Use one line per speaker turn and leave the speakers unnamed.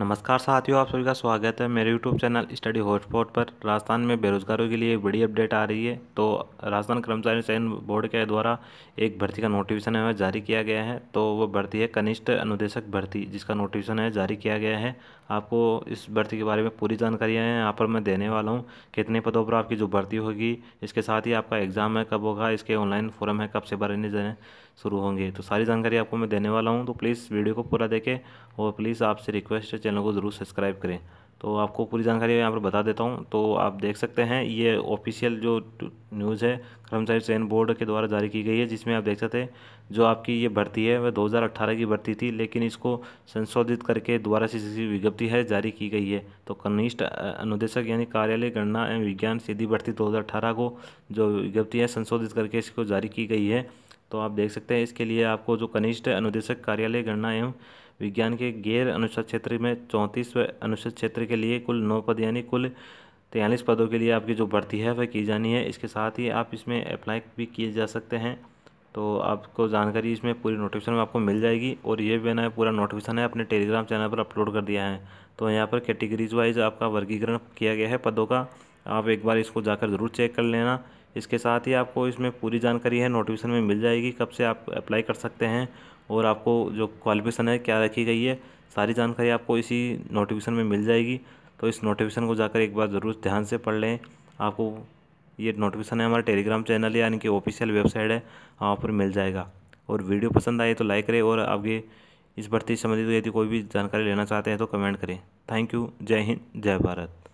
नमस्कार साथियों आप सभी का स्वागत है मेरे YouTube चैनल स्टडी हॉटस्पॉट पर राजस्थान में बेरोजगारों के लिए एक बड़ी अपडेट आ रही है तो राजस्थान कर्मचारी चयन बोर्ड के द्वारा एक भर्ती का नोटिफिकेशन है जारी किया गया है तो वो भर्ती है कनिष्ठ अनुदेशक भर्ती जिसका नोटिफिकेशन है जारी किया गया है आपको इस भर्ती के बारे में पूरी जानकारी है यहाँ पर मैं देने वाला हूँ कितने पदों पर आपकी जो भर्ती होगी इसके साथ ही आपका एग्ज़ाम है कब होगा इसके ऑनलाइन फॉर्म है कब से भरने जाने शुरू होंगे तो सारी जानकारी आपको मैं देने वाला हूँ तो प्लीज़ वीडियो को पूरा देखें और प्लीज़ आपसे रिक्वेस्ट चैनल को ज़रूर सब्सक्राइब करें तो आपको पूरी जानकारी यहाँ पर बता देता हूँ तो आप देख सकते हैं ये ऑफिशियल जो न्यूज़ है कर्मचारी चयन बोर्ड के द्वारा जारी की गई है जिसमें आप देख सकते हैं जो आपकी ये भर्ती है वह 2018 की भर्ती थी लेकिन इसको संशोधित करके द्वारा से सी विज्ञप्ति है जारी की गई है तो कनिष्ठ अनुदेशक यानी कार्यालय गणना एवं विज्ञान सीधी भर्ती दो को जो विज्ञप्ति है संशोधित करके इसको जारी की गई है तो आप देख सकते हैं इसके लिए आपको जो कनिष्ठ अनुदेशक कार्यालय गणना एवं विज्ञान के गैर अनुच्छेद क्षेत्र में चौंतीसवें अनुच्छेद क्षेत्र के लिए कुल नौ पद यानी कुल तैयलीस पदों के लिए आपकी जो भर्ती है वह की जानी है इसके साथ ही आप इसमें अप्लाई भी किए जा सकते हैं तो आपको जानकारी इसमें पूरी नोटिफिकेशन में आपको मिल जाएगी और ये भी मैंने पूरा नोटिफिकेशन है अपने टेलीग्राम चैनल पर अपलोड कर दिया है तो यहाँ पर कैटेगरीज वाइज आपका वर्गीकरण किया गया है पदों का आप एक बार इसको जाकर ज़रूर चेक कर लेना इसके साथ ही आपको इसमें पूरी जानकारी है नोटिफिकेशन में मिल जाएगी कब से आप अप्लाई कर सकते हैं और आपको जो क्वालिफिकेशन है क्या रखी गई है सारी जानकारी आपको इसी नोटिफिकेशन में मिल जाएगी तो इस नोटिफिकेशन को जाकर एक बार ज़रूर ध्यान से पढ़ लें आपको ये नोटिफिकेशन है हमारा टेलीग्राम चैनल यानी कि ऑफिशियल वेबसाइट है वहाँ पर मिल जाएगा और वीडियो पसंद आए तो लाइक करें और आपके इस भर्ती संबंधित यदि कोई भी जानकारी लेना चाहते हैं तो कमेंट करें थैंक यू जय हिंद जय भारत